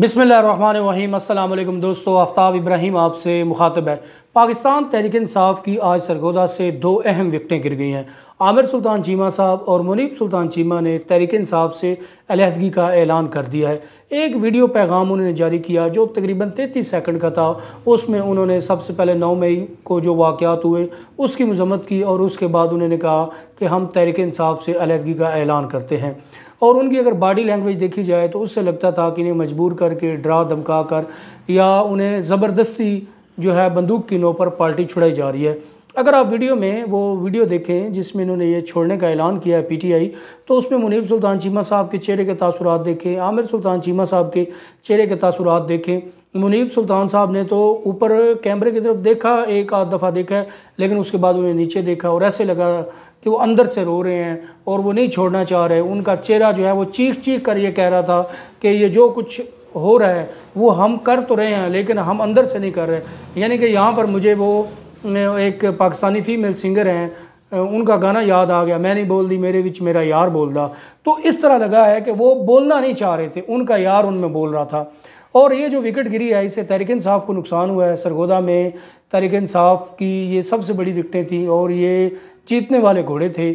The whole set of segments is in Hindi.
बिसमीम अल्लाम दोस्तों आफ्ताब इब्राहिम आपसे मुखातब है पाकिस्तान तहरीक इंसाफ की आज सरगोदा से दो अहम विकटें गिर गई हैं आमिर सुल्तान चीमा साहब और मुनीब सुल्तान चीमा ने तहरीक इंसाफ से अलहदगी का ऐलान कर दिया है एक वीडियो पैगाम उन्होंने जारी किया जो तकरीबन तैंतीस सेकेंड का था उसमें उन्होंने सबसे पहले नौ मई को जो वाक़ात हुए उसकी मजम्मत की और उसके बाद उन्होंने कहा कि हम तहरीक इंसाफ से अलहदगी का ऐलान करते हैं और उनकी अगर बॉडी लैंग्वेज देखी जाए तो उससे लगता था कि इन्हें मजबूर करके ड्रा धमका कर या उन्हें ज़बरदस्ती जो है बंदूक की नों पर पार्टी छुड़ाई जा रही है अगर आप वीडियो में वो वीडियो देखें जिसमें इन्होंने ये छोड़ने का ऐलान किया है पीटीआई तो उसमें मुनीब सुल्तान चीमा साहब के चेहरे के तासुरात देखें आमिर सुल्तान चीमा साहब के चेहरे के तासुरात देखें मुनीब सुल्तान साहब ने तो ऊपर कैमरे की तरफ देखा एक आध दफ़ा देखा है लेकिन उसके बाद उन्हें नीचे देखा और ऐसे लगा कि वो अंदर से रो रहे हैं और वो नहीं छोड़ना चाह रहे उनका चेहरा जो है वो चीख चीख कर ये कह रहा था कि ये जो कुछ हो रहा है वो हम कर तो रहे हैं लेकिन हम अंदर से नहीं कर रहे यानी कि यहाँ पर मुझे वो एक पाकिस्तानी फीमेल सिंगर हैं उनका गाना याद आ गया मैं नहीं बोल दी मेरे बिच मेरा यार बोल दा तो इस तरह लगा है कि वो बोलना नहीं चाह रहे थे उनका यार उनमें बोल रहा था और ये जो विकेट गिरी है इससे तहरिकन साफ़ को नुकसान हुआ है सरगोदा में तहरिकन साफ़ की ये सबसे बड़ी विकटें थीं और ये जीतने वाले घोड़े थे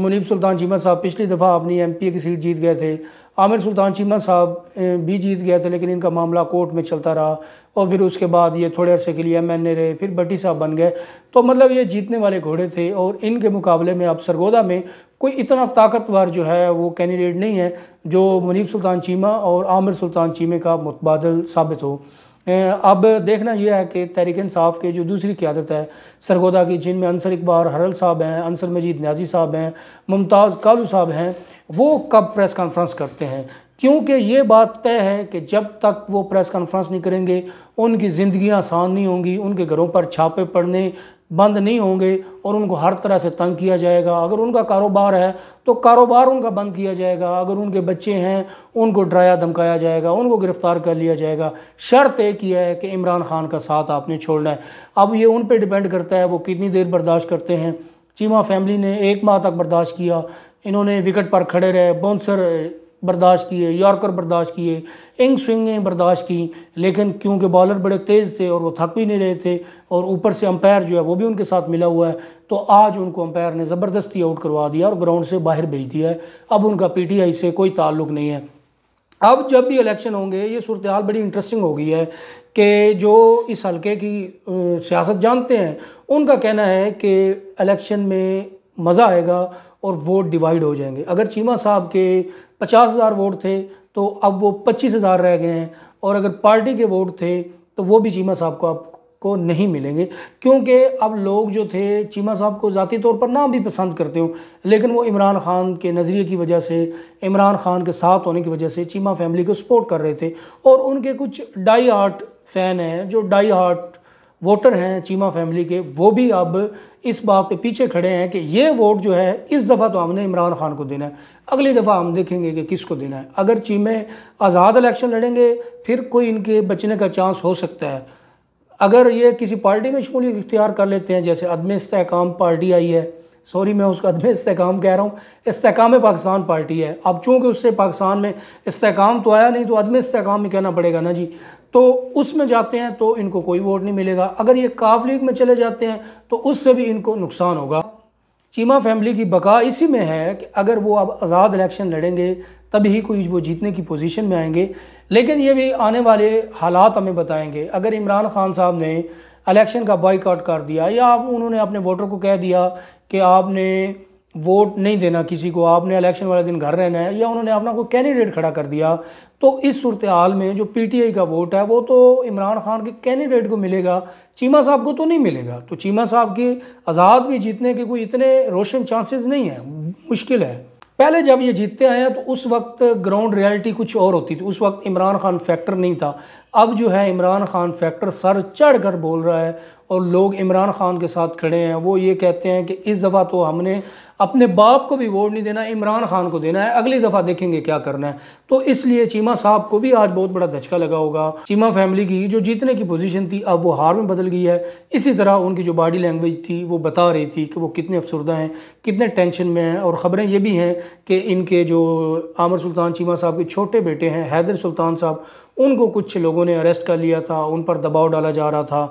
मुनीब सुल्तान चीमा साहब पिछली दफ़ा अपनी एम पी ए की सीट जीत गए थे आमिर सुल्तान चीमा साहब भी जीत गए थे लेकिन इनका मामला कोर्ट में चलता रहा और फिर उसके बाद ये थोड़े अरसे के लिए एम एन ए रहे फिर भट्टी साहब बन गए तो मतलब ये जीतने वाले घोड़े थे और इनके मुकाबले में अब सरगोदा में कोई इतना ताकतवर जो है वो कैंडिडेट नहीं है जो मुनीब सुल्तान चीमा और आमिर सुल्तान चीमे का मुतबादल साबित हो अब देखना यह है कि तहरीक साहब के जो दूसरी क्यादत है सरगोदा की जिनमें अंसर इकबार हरल साहब हैं अंसर मजीद न्याजी साहब हैं मुमताज़ कालू साहब हैं वो कब प्रेस कॉन्फ्रेंस करते हैं क्योंकि ये बात तय है कि जब तक वो प्रेस कॉन्फ्रेंस नहीं करेंगे उनकी ज़िंदगी आसान नहीं होंगी उनके घरों पर छापे पड़ने बंद नहीं होंगे और उनको हर तरह से तंग किया जाएगा अगर उनका कारोबार है तो कारोबार उनका बंद किया जाएगा अगर उनके बच्चे हैं उनको डराया धमकाया जाएगा उनको गिरफ़्तार कर लिया जाएगा शर्त एक किया है कि इमरान खान का साथ आपने छोड़ना है अब ये उन पर डिपेंड करता है वो कितनी देर बर्दाश्त करते हैं चीमा फैमिली ने एक माह तक बर्दाश्त किया इन्होंने विकेट पर खड़े रहे बाउंसर बर्दाश्त किए यॉर्कर बर्दाश्त किए इंग स्विंगें बर्दाश्त की लेकिन क्योंकि बॉलर बड़े तेज़ थे और वो थक भी नहीं रहे थे और ऊपर से अंपायर जो है वो भी उनके साथ मिला हुआ है तो आज उनको अंपायर ने ज़बरदस्ती आउट करवा दिया और ग्राउंड से बाहर भेज दिया है अब उनका आई से कोई ताल्लुक नहीं है अब जब भी इलेक्शन होंगे ये सूरत हाल बड़ी इंटरेस्टिंग हो गई है कि जो इस हलके की सियासत जानते हैं उनका कहना है कि इलेक्शन में मज़ा आएगा और वोट डिवाइड हो जाएंगे अगर चीमा साहब के पचास हज़ार वोट थे तो अब वो पच्चीस हज़ार रह गए हैं और अगर पार्टी के वोट थे तो वो भी चीमा साहब को आप को नहीं मिलेंगे क्योंकि अब लोग जो थे चीमा साहब को ज़ाती तौर पर ना भी पसंद करते हो लेकिन वो इमरान ख़ान के नज़रिए की वजह से इमरान ख़ान के साथ होने की वजह से चीमा फैमिली को सपोर्ट कर रहे थे और उनके कुछ डाई हार्ट फ़ैन हैं जो डाई हार्ट वोटर हैं चीमा फैमिली के वो भी अब इस बात पे पीछे खड़े हैं कि ये वोट जो है इस दफ़ा तो हमने इमरान खान को देना है अगली दफ़ा हम देखेंगे कि किसको देना है अगर चीमे आज़ाद इलेक्शन लड़ेंगे फिर कोई इनके बचने का चांस हो सकता है अगर ये किसी पार्टी में शमूलियत इख्तियार कर लेते हैं जैसे अदम इसकाम पार्टी आई है सॉरी मैं उसका अदम इसकाम कह रहा हूँ इसकाम पाकिस्तान पार्टी है अब चूँकि उससे पाकिस्तान में इसकाम तो आया नहीं तो अदम इसकाम ही कहना पड़ेगा ना जी तो उसमें जाते हैं तो इनको कोई वोट नहीं मिलेगा अगर ये काफ लीग में चले जाते हैं तो उससे भी इनको नुकसान होगा चीमा फैमिली की बका इसी में है कि अगर वो अब आज़ाद इलेक्शन लड़ेंगे तभी ही कोई वो जीतने की पोजीशन में आएंगे लेकिन ये भी आने वाले हालात हमें बताएंगे अगर इमरान खान साहब ने इलेक्शन का बॉयकॉट कर दिया या आप उन्होंने अपने वोटर को कह दिया कि आपने वोट नहीं देना किसी को आपने इलेक्शन वाले दिन घर रहना है या उन्होंने अपना कोई कैंडिडेट खड़ा कर दिया तो इस सूरत हाल में जो पीटीआई का वोट है वो तो इमरान खान के कैंडिडेट को मिलेगा चीमा साहब को तो नहीं मिलेगा तो चीमा साहब के आज़ाद भी जीतने के कोई इतने रोशन चांसेस नहीं हैं मुश्किल है पहले जब ये जीतते आए तो उस वक्त ग्राउंड रियलिटी कुछ और होती थी उस वक्त इमरान खान फैक्टर नहीं था अब जो है इमरान खान फैक्टर सर चढ़ कर बोल रहा है और लोग इमरान खान के साथ खड़े हैं वो ये कहते हैं कि इस दफ़ा तो हमने अपने बाप को भी वोट नहीं देना इमरान खान को देना है अगली दफ़ा देखेंगे क्या करना है तो इसलिए चीमा साहब को भी आज बहुत बड़ा धचका लगा होगा चीमा फैमिली की जो जीतने की पोजीशन थी अब वो हार में बदल गई है इसी तरह उनकी जो बॉडी लैंग्वेज थी वो बता रही थी कि वो कितने अफसरदा हैं कितने टेंशन में हैं और ख़बरें ये भी हैं कि इनके जो आमर सुल्तान चीमा साहब के छोटे बेटे हैं हैदर सुल्तान साहब उनको कुछ लोगों ने अरेस्ट कर लिया था उन पर दबाव डाला जा रहा था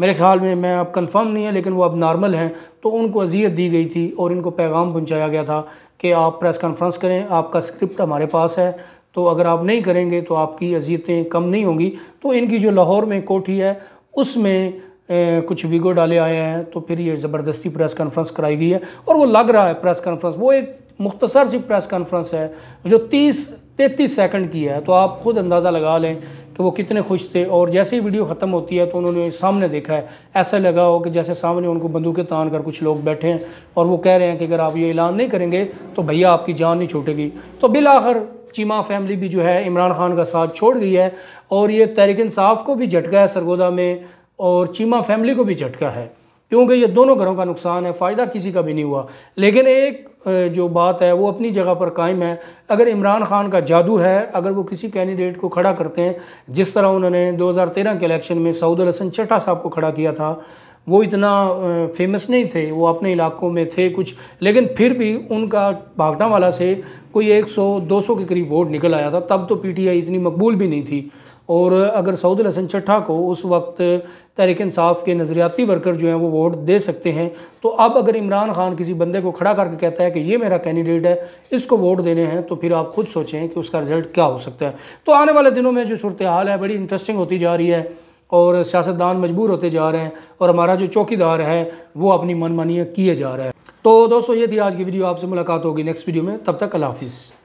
मेरे ख्याल में मैं अब कंफर्म नहीं है लेकिन वो अब नॉर्मल हैं तो उनको अजियत दी गई थी और इनको पैगाम पहुँचाया गया था कि आप प्रेस कॉन्फ्रेंस करें आपका स्क्रिप्ट हमारे पास है तो अगर आप नहीं करेंगे तो आपकी अजियतें कम नहीं होंगी तो इनकी जो लाहौर में कोठी है उसमें कुछ वीगो डाले आए हैं तो फिर ये ज़बरदस्ती प्रेस कॉन्फ्रेंस कराई गई है और वो लग रहा है प्रेस कॉन्फ्रेंस वो एक मुख्तसर सी प्रेस कॉन्फ्रेंस है जो तीस तैंतीस सेकंड की है तो आप ख़ुद अंदाज़ा लगा लें कि वो कितने खुश थे और जैसे ही वीडियो ख़त्म होती है तो उन्होंने सामने देखा है ऐसा लगा हो कि जैसे सामने उनको बंदूकें तान कर कुछ लोग बैठे हैं और वो कह रहे हैं कि अगर आप ये ऐलान नहीं करेंगे तो भैया आपकी जान नहीं छूटेगी तो बिल आखिर चीमा फैमिली भी जो है इमरान खान का साथ छोड़ गई है और ये तहरिक इंसाफ को भी झटका है सरगोदा में और चीमा फैमिली को भी झटका है क्योंकि ये दोनों घरों का नुकसान है फ़ायदा किसी का भी नहीं हुआ लेकिन एक जो बात है वो अपनी जगह पर कायम है अगर इमरान खान का जादू है अगर वो किसी कैंडिडेट को खड़ा करते हैं जिस तरह उन्होंने 2013 के इलेक्शन में सऊद हसन चटा साहब को खड़ा किया था वो इतना फेमस नहीं थे वो अपने इलाकों में थे कुछ लेकिन फिर भी उनका भागटा वाला से कोई एक सौ के करीब वोट निकल आया था तब तो पी इतनी मकबूल भी नहीं थी और अगर सऊद हसन चट्ठा को उस वक्त तहरिक इंसाफ के नज़रियाती वर्कर जो हैं वो वोट दे सकते हैं तो अब अगर इमरान खान किसी बंदे को खड़ा करके कहता है कि ये मेरा कैंडिडेट है इसको वोट देने हैं तो फिर आप खुद सोचें कि उसका रिज़ल्ट क्या हो सकता है तो आने वाले दिनों में जो सूरत हाल है बड़ी इंटरेस्टिंग होती जा रही है और सियासतदान मजबूर होते जा रहे हैं और हमारा जो चौकीदार है वो अपनी मनमानियाँ किए जा रहा है तो दोस्तों ये थी आज की वीडियो आपसे मुलाकात होगी नेक्स्ट वीडियो में तब तक अला हाफिज़